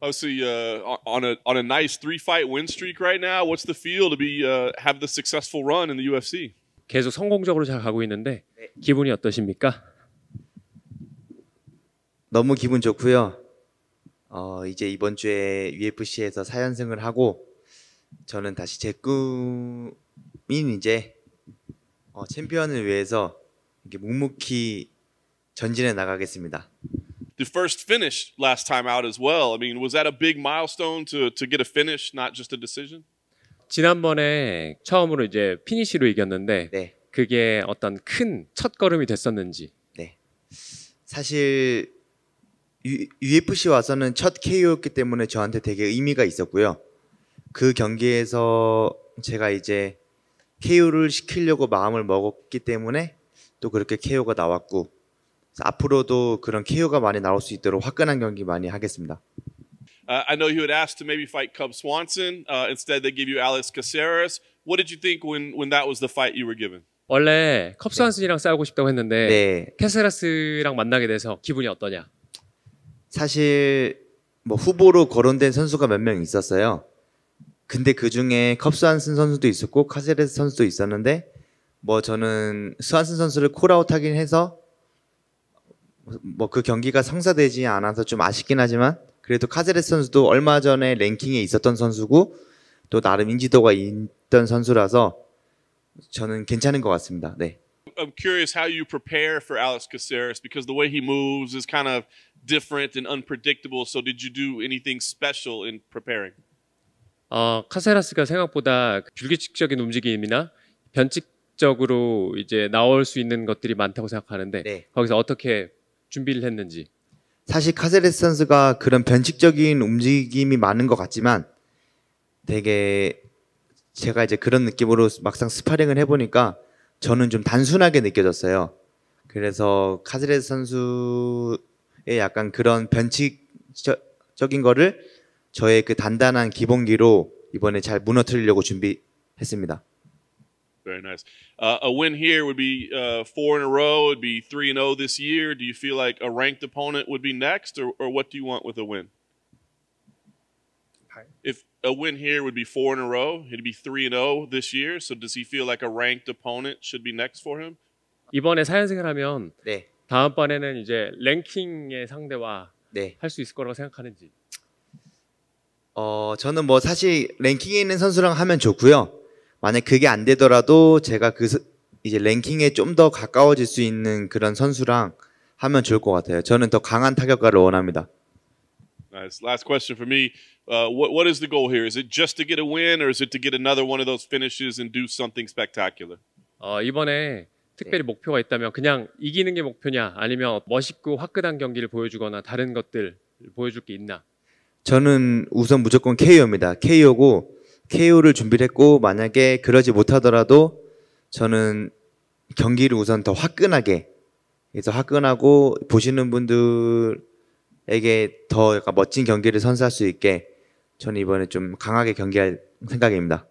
obviously uh, on a on a nice three fight win streak right now. What's the feel to be uh, have the successful run in the UFC? 계속 성공적으로 잘 가고 있는데 기분이 어떠십니까? 너무 기분 좋고요. 어, 이제 이번 주에 UFC에서 4연승을 하고 저는 다시 제 꿈인 이제 어, 챔피언을 위해서 이렇게 묵묵히 전진해 나가겠습니다. the first finish last time out as well. I mean, was that a big milestone to to get a finish, not just a decision? 지난번에 처음으로 이제 피니시로 이겼는데 네. 그게 어떤 큰첫 걸음이 됐었는지. 네. 사실 U, UFC 와서는 첫 KO였기 때문에 저한테 되게 의미가 있었고요. 그 경기에서 제가 이제 KO를 시키려고 마음을 먹었기 때문에 또 그렇게 KO가 나왔고 앞으로도 그런 KO가 많이 나올 수 있도록 화끈한 경기 많이 하겠습니다. Uh, I know you had asked to maybe fight Cub Swanson. Uh, instead, they give you Alex Caceres. What did you think when when that was the fight you were given? 원래 컵스완슨이랑 싸우고 싶다고 했는데 네. 캐세라스랑 만나게 돼서 기분이 어떠냐? 사실 뭐 후보로 거론된 선수가 몇 명 있었어요. 근데 그 중에 컵스완슨 선수도 있었고 카세레스 선수도 있었는데 뭐 저는 스완슨 선수를 콜아웃하긴 해서 뭐그 경기가 성사되지 않아서 좀 아쉽긴 하지만 그래도 카제레스 선수도 얼마 전에 랭킹에 있었던 선수고 또 나름 인지도가 있던 선수라서 저는 괜찮은 것 같습니다. 네. I'm curious how you prepare for Alex Caceres because the way he moves is kind of different and unpredictable. So did you do anything special in preparing? 어, 카세라스가 생각보다 불규칙적인 움직임이나 변칙적으로 이제 나올 수 있는 것들이 많다고 생각하는데 네. 거기서 어떻게 준비를 했는지. 사실 카세레스 선수가 그런 변칙적인 움직임이 많은 것 같지만 되게 제가 이제 그런 느낌으로 막상 스파링을 해보니까 저는 좀 단순하게 느껴졌어요. 그래서 카세레스 선수의 약간 그런 변칙적인 거를 저의 그 단단한 기본기로 이번에 잘 무너뜨리려고 준비했습니다. Very nice. Uh, a win here would be uh, four in a row. it Would be three and zero oh this year. Do you feel like a ranked opponent would be next, or, or what do you want with a win? Hi. If a win here would be four in a row, it'd be three and zero oh this year. So does he feel like a ranked opponent should be next for him? 이번에 사연승을 하면 네. 다음번에는 이제 랭킹의 상대와 네. 할수 있을 거라고 생각하는지. 어, 저는 뭐 사실 랭킹에 있는 선수랑 하면 좋고요. 만약 그게 안 되더라도 제가 그 이제 랭킹에 좀 더 가까워질 수 있는 그런 선수랑 하면 좋을 것 같아요. 저는 더 강한 타격가를 원합니다. Nice. Last question for me. Uh, what, what is the goal here? Is it just to get a win, or is it to get another one of those finishes and do something spectacular? 어, 이번에 특별히 목표가 있다면 그냥 이기는 게 목표냐, 아니면 멋있고 화끈한 경기를 보여주거나 다른 것들 보여줄 게 있나? 저는 우선 무조건 KO입니다. KO고 KO를 준비를 했고 만약에 그러지 못하더라도 저는 경기를 우선 더 화끈하게 그래서 화끈하고 보시는 분들에게 더 약간 멋진 경기를 선사할 수 있게 저는 이번에 좀 강하게 경기할 생각입니다.